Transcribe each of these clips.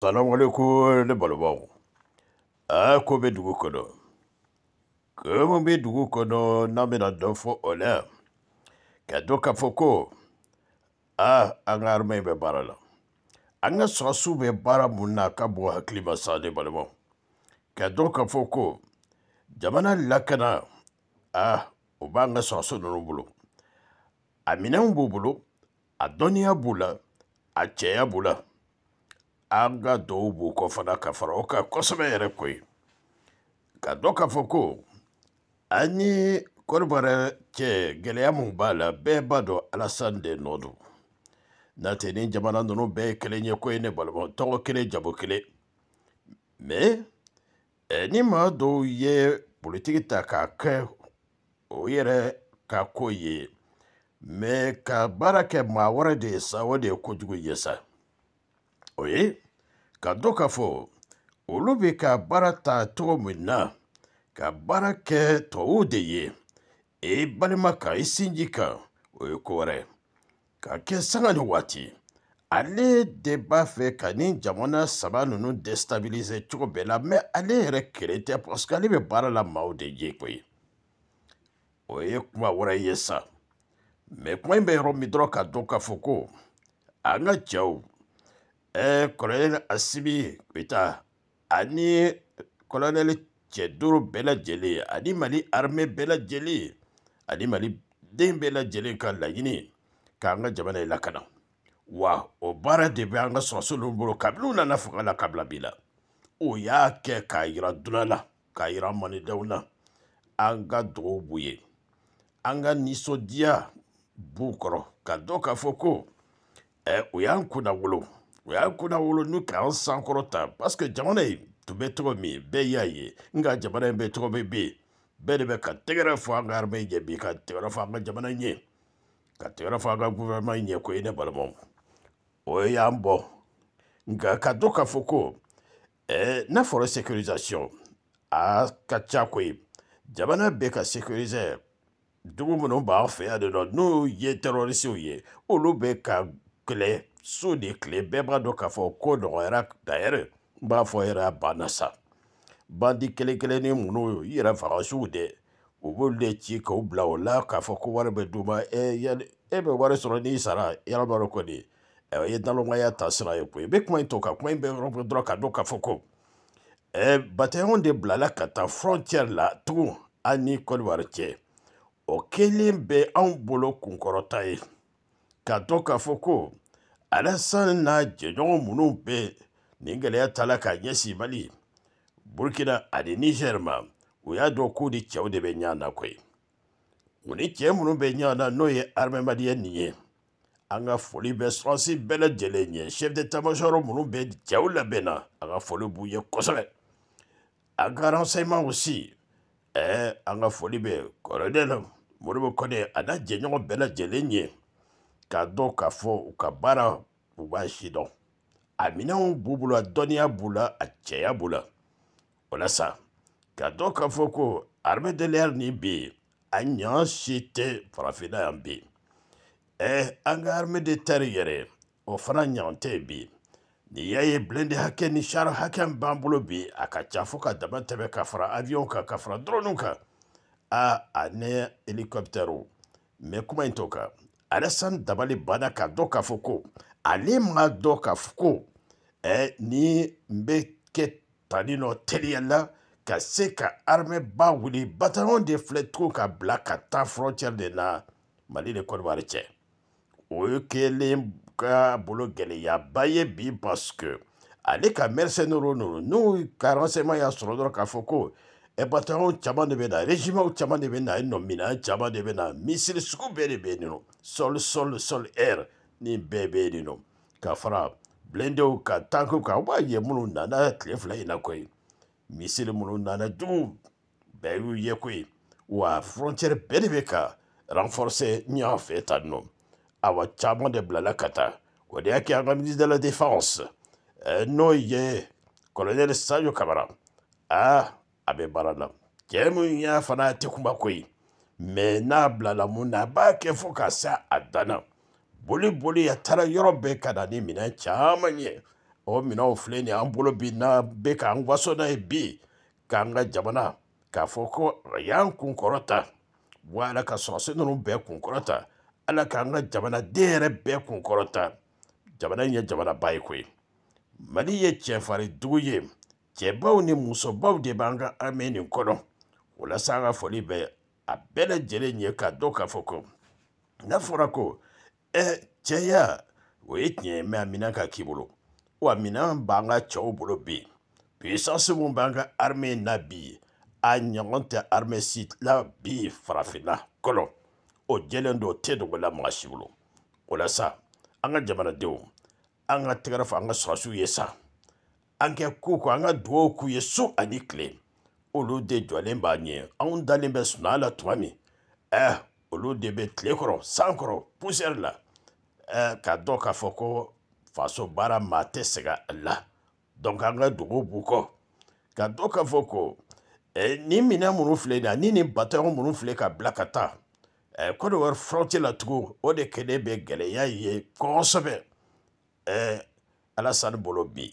salamualeku ne balibaw a ko bɛ dugu kɔnɔ ko min bɛ dugu kɔnɔ n'an bɛna dɔ fɔ o la ka dɔn k'a fɔ ko a an ka arima bɛ baara la an ka sɔrɔsiw bɛ baara mun na a ka bɔ hakili ma sa ne balimaw ka dɔn k'a fɔ ko jamana lakana a o b'an ka sɔrɔsi ninnu bolo a minɛnw b'u bolo a dɔnniya b'u la a cɛya b'u la an ka dɔw b'u kɔ fana ka fara o kan kosɛbɛ yɛrɛ koyi ka dɔ k'a fɔ ko an ye kɔribara cɛ gɛlɛya min b'a la bɛɛ b'a dɔn alasan de nɔ don n'a tɛ ni jamana ninnu bɛɛ ye kelen ye ko ye ne balima tɔgɔ kelen jabo kelen mɛ ɛ ni maa dɔw ye politiki ta k'a kɛ o yɛrɛ ka ko ye mɛ ka baara kɛ maa wɛrɛ de ye sa o de ye kojugu ye sa o ye ka dɔn k'a fɔ olu bɛ ka baara ta cogo min na ka baara kɛ tubabuw de ye i e balima kan i sinji kan o ye ko wɛrɛ ka kɛ sanga ni waati ale de b'a fɛ ka nin jamana saba ninnu destabilise cogo bɛɛ la mɛ ale yɛrɛ kelen tɛ parce que ale bɛ baara la maaw de ye koyi o ye kuma wɛrɛ ye sa mɛ kuma in bɛ yɔrɔ min dɔrɔn ka dɔn k'a fɔ ko an ka cɛw kɔlɔnɛli eh, asibi kpeta ani kɔlɔnɛli cɛ duuru bɛɛ lajɛlen ani mali arime bɛɛ lajɛlen ani mali den bɛɛ lajɛlen ka laɲini k'an ka jamana in e lakana wa o baara de bɛ an ka sɔrɔsolow bolo kabini u nana fanga la kabila bi la o y'a kɛ k'a yira dunan la k'a yira manidenw la an ka dugawu b'u ye an ka nisɔndiya b'u kɔrɔ ka dɔn k'a fɔ ko ɛ eh, u y'an kunnawolo o y'a kunna wolonu k'an sankɔrɔta que jamana in tun bɛ tɔgɔ min bɛɛ y'a ye nka jamana in bɛ tɔgɔ min bɛ yen bɛɛ de bɛ ka tɛgɛrɛ fɔ an ka armée ɲɛ bi ka tɛgɛrɛ fɔ an ka jamana ɲɛ ka tɛgɛrɛ fɔ an ka gouvernement ɲɛ ko ye ne balimaw o y'an bɔ nka ka dɔn k'a fɔ ko ɛɛ n'a fɔra sécurisation a ka ca koyi jamana bɛ ka sécuriser dugu minnu b'an fɛ yan nɔ n'o ye terroriste ye olu bɛ ka kile su de kile bɛɛ b'a dɔn k'a fɔ ko nɔgɔyara dayɛrɛ n b'a fɔ yɛrɛ a banna sa bandi kelen kelen ni munnu i yɛrɛ faransiw dɛ u b'olu de ci k'u bila o la k'a fɔ ko wari bɛ d'u ma e yali e bɛ wari sɔrɔ n'i sara yala b'a dɔn kɔni i e, ye dalomaya ta sira ye koyi i bɛ kuma in to ka kuma in bɛ yɔrɔ min dɔrɔn ka dɔn k'a fɔ ko ɛɛ e, bataillon de bilala ka taa frontière la tugun an ni Côte cɛ o kɛlen bɛ anw bolo kunkɔrɔta ye. katoka foko alasan n'a jɛɲɔgɔn minnu bɛ nin gɛlɛya ta la k'a ɲɛsin mali burkina ani niger ma u y'a dɔn k'u ni cɛw de bɛ ɲɔgɔn na koyi u ni cɛ minnu bɛ ɲɔgɔn na n'o ye armemadiya nin ye an ka foli bɛ suransi bɛɛ lajɛlen ye chef de tamasiyɔrɔ minnu bɛ cɛw labɛn na an ka foli b'u ye kosɛbɛ an ka renseignement aussi ɛɛ eh, an ka foli bɛ kɔrɔdɛ moribo kɔnɛ a n'a jɛɲɔgɔn bɛɛ lajɛlen ye k'a dɔn k'a fɔ u ka baara u b'a si dɔn a minɛnw b'u bolo a dɔnniya b'u la a cɛya b'u la o la sa k'a dɔn k'a fɔ ko arme de l'air nin bɛ yen a ɲan si tɛ farafinna yan bi ɛ an ka arme de terre yɛrɛ o fana ɲan tɛ bi ni y'a ye bilende hakɛ ni sari hakɛ b'an bolo bi a ka ca fo ka dama tɛmɛ ka fara avion kan ka fara drone kan a a ne hélicoptère mɛ kuma in t'o kan alasan dabali banna ka dɔ k'a fɔ ko ale ma dɔ k'a fɔ ko eh, ni n bɛ kɛ tani nɔ teliya la ka se ka armɛ ba wuli bataɲɔn de filɛ tugun ka bila ka taa frontière de na mali ni kɔdiwari cɛ o ye kelen ka bolo gɛlɛyaba ye bi parce que ale ka mercenaire n'u ka renseignement y'a sɔrɔ dɔrɔn k'a fɔ ko patron caman de bɛ na régimaw caman de bɛ na nɔminaya caman de bɛ na misiri sugu bɛɛ de bɛ yen nɔ sol sol sol air nin bɛɛ bɛ yen nɔ ka fara bilendenw ka tankiw kan u b'a ye minnu nana tile fila in na koyi misiri minnu nana dugu bɛɛ y'u ye koyi wa frontière bɛɛ de bɛ ka renforcer ɲɔgɔn fɛ tan nɔ awa caman de bilala ka taa o de y'a kɛ an ka ministre de la défense euh, n'o ye colonel sadio kamara ah. a bɛ baara la cɛ min y'a fana tɛ kuma ko ye mɛ n'a bilala mun na a b'a kɛ fo ka se a danna boli boli a taara yɔrɔ bɛɛ ka na ni minɛn caman ye o minɛnw filɛ ni an bolo bi n'a bɛ k'an waso n'a ye bi k'an ka jamana k'a fɔ ko a y'an kun kɔrɔta wa ala ka sɔrɔsi ninnu bɛɛ kun ala k'an ka jamana den yɛrɛ bɛɛ kun jamana in ye jamanaba ye koyi mali ye cɛfarin dugu ye cɛbaw ni musobaw de b'an ka armée nin kɔnɔ walasa an ka foli bɛ a bɛɛ lajɛlen ye k'a dɔn k'a fɔ ko n'a fɔra ko ɛ cɛya o ye tiɲɛ ye mɛ a minɛn ka k'i bolo wa minɛn b'an ka cɛw bolo bi puissance min b'an ka armée na bi a ɲɔgɔn tɛ armée si la bi farafinna kɔlɔ o jɛlen don o tɛ dogola maa si bolo o la sa an ka jamanadenw an ka tɛgɛrɛ fɔ an ka sɔrɔsiw ye sa an kɛ eh, er eh, ko kɔ eh, an ka dugawu k'u ye su ani tile olu de jɔlen b'an ɲɛ anw dalen bɛ sunɔgɔ la tuma min ɛɛ olu de bɛ tile kɔrɔ san kɔrɔ pusɛri la ɛɛ k'a dɔn k'a fɔ ko faso baara maa tɛ sɛgɛn a la donc an ka dugawu b'u kɔ k'a dɔn k'a fɔ ko ɛɛ nin minɛn minnu filɛ nin ye ani nin batayɔn minnu filɛ ka bila ka taa ɛɛ kɔdiwari furancɛ la tugun o de kɛlen bɛ gɛlɛya ye kosɛbɛ ɛɛ alasani bolo bi.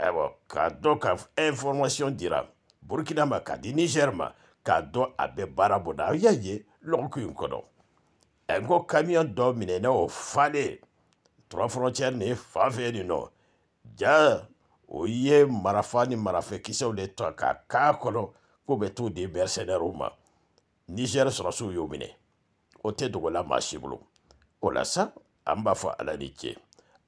Ayiwa k'a dɔn ka information dira Burkina ma ka di Niger ma k'a dɔn a bɛ baara bɔda aw y'a ye lɔgɔkun in kɔnɔ n ko kamiyɔn dɔ minɛnɛ o falen tura fɔrɔcɛ nin fan fɛ nin nɔ ja o ye marafa ni marafɛkisɛw de ta k'a k'a kɔnɔ k'u bɛ t'u di bɛrisɛnɛrw ma nizɛri sɔrɔsiw y'o minɛ o tɛ dogola maa si bolo o la sa an b'a fɔ ala ni ce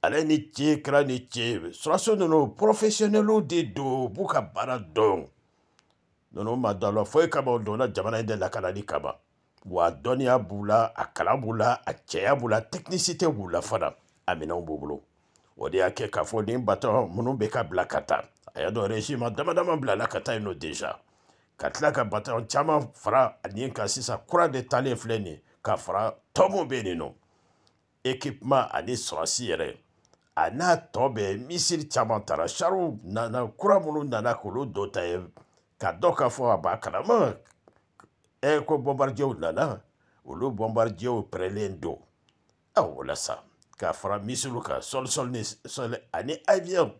ale ni ce kɛra ni ce surasiw ninnu porofesiyɔnɛliw de don u b'u ka baara dɔn ninnu ma dɔ a la foyi kama u donna jamana in de lakalali kama wa dɔnniya b'u la a kalan b'u la a cɛya b'u la tɛkinisite b'u la fana a minɛnw b'u bolo o de y'a kɛ k'a fɔ nin batɔn minnu bɛ ka bila ka taa a y'a dɔn regime dama dama bilala ka taa yen nɔ déjà ka tila ka batɔn caman fara nin kan sisan kura de taalen filɛ nin ye ka fara tɔ mun bɛ yen nɔ équipement ani sɔrɔsi yɛrɛ a n'a tɔ bɛɛ misiri caman taara sariw nana kura eh, minnu nana k'olu dɔ ta ye ka dɔ ka fɔ a b'a kalama ɛ ko bɔnbarijɛw nana olu bɔnbarijɛw pɛrɛlen don aw ah, o la sa k'a fara misiriw kan sɔlisɔli ni sɔli ani aviyɔn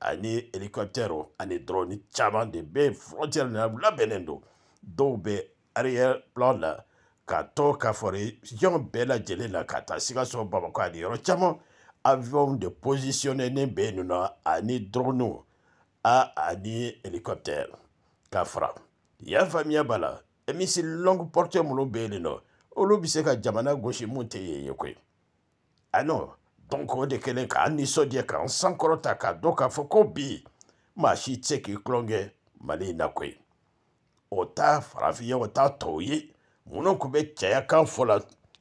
ani hélicoptère ani drone caman de bɛ frontière na labɛnnen don dɔw bɛ arrière plan la ka tɔ ka fɔri jɔn bɛɛ lajɛlen na ka taa sikaso bamakɔ ani yɔrɔ caman avion de positionnene bɛ yen nɔ ani dronu a ani hélicoptère ka fara y'a faamuya b'a la misi longue portée minnu bɛ yen nɔ olu bɛ se ka jamana gosi mun tɛ yen ye koyi ano ah donc o de kɛlen k'an nisɔndiya k'an sankɔrɔta k'a dɔn k'a fɔ ko bi maa si tɛ se k'i tulonkɛ mali in na koyi o t'a farafinya o t'a tɔw ye minnu tun bɛ cɛya kan fɔ la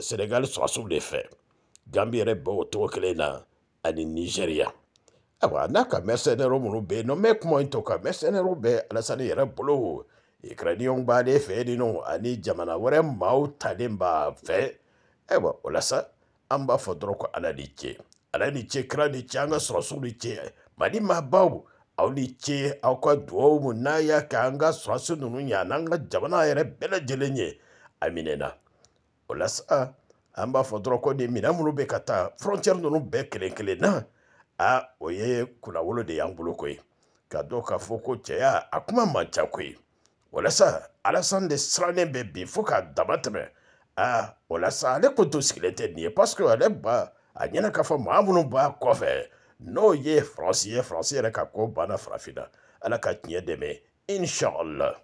senegali sɔrɔsiw de fɛ gambia yɛrɛ bɛ o cogo kelen na ani nizeriya ayiwa n'a ka mɛrsɛnɛrɛw minnu bɛ yen nɔ mɛ kuma in to ka mɛrsɛnɛrɛw bɛ alasani yɛrɛ bolo ukrainiyɛnw baden fɛ yen nɔ ani jamana wɛrɛ maaw talen b'a fɛ ayiwa o la sa an b'a fɔ dɔrɔn ko ala ni ce ala ni ce kira ni ce an ka sɔrɔsiw ni ce mali maa baw aw ni ce aw ka duwawu mun n'a y'a kɛ an ka sɔrɔsi ninnu ɲɛ an'an ka jamana yɛrɛ bɛɛ lajɛlen ye a minɛna o la sa an b'a fɔ dɔrɔn ko nin minɛn minnu bɛ ka taa frontière ninnu bɛɛ kelen kelen na a o ye kunnawolo de y'an bolo koyi ka dɔn k'a fɔ ko cɛya a kuma man ca koyi walasa alasan de sirannen bɛ bin fo k'a dama tɛmɛ a walasa ale kun to sigilen tɛ nin ye parce que ale ba a ɲɛna k'a fɔ maa minnu b'a kɔfɛ n'o ye faransi ye faransi yɛrɛ ka ko banna farafinna ala ka tiɲɛ dɛmɛ inshallah